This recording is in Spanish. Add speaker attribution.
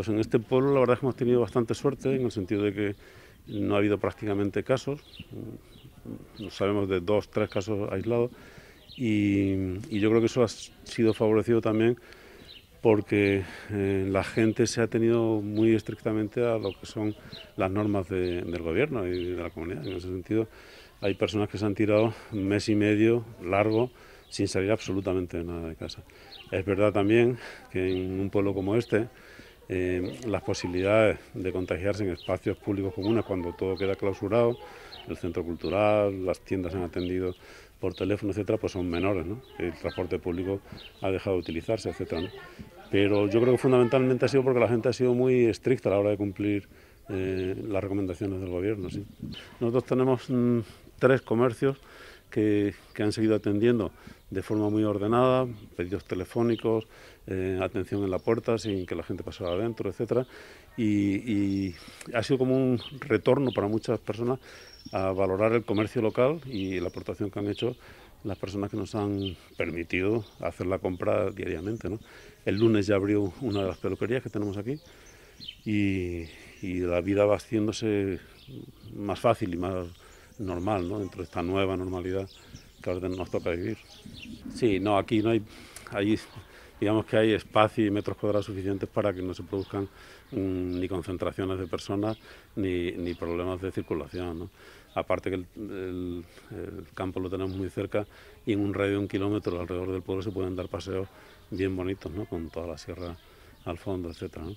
Speaker 1: Pues en este pueblo la verdad es que hemos tenido bastante suerte en el sentido de que no ha habido prácticamente casos, ...no mm, mm, sabemos de dos, tres casos aislados y, yo creo que eso ha sido favorecido también porque eh, la gente se ha tenido muy estrictamente a lo que son las normas del gobierno y de la comunidad. En ese sentido, hay personas que se han tirado un mes y medio largo sin salir absolutamente nada de casa. Es verdad también que en un pueblo como este, eh, las posibilidades de contagiarse en espacios públicos comunes cuando todo queda clausurado, el centro cultural, las tiendas han atendido por teléfono, etcétera, pues son menores, El transporte público ha dejado de utilizarse, etcétera. Pero yo creo que fundamentalmente ha sido porque la gente ha sido muy estricta a la hora de cumplir eh, las recomendaciones del gobierno. ¿sí? Nosotros tenemos mm, tres comercios que, han seguido atendiendo de forma muy ordenada, pedidos telefónicos, eh, atención en la puerta sin que la gente pasara adentro, etc. Y, ha sido como un retorno para muchas personas a valorar el comercio local y la aportación que han hecho las personas que nos han permitido hacer la compra diariamente. ¿no? El lunes ya abrió una de las peluquerías que tenemos aquí y la vida va haciéndose más fácil y más normal, ¿no? dentro de esta nueva normalidad que ahora nos toca vivir. Sí, no, aquí no hay, ...allí, digamos que hay espacio y metros cuadrados suficientes para que no se produzcan mm, ni concentraciones de personas ni, problemas de circulación. ¿no? Aparte que el, campo lo tenemos muy cerca y en un radio de un kilómetro alrededor del pueblo se pueden dar paseos bien bonitos, ¿no? con toda la sierra al fondo, etc.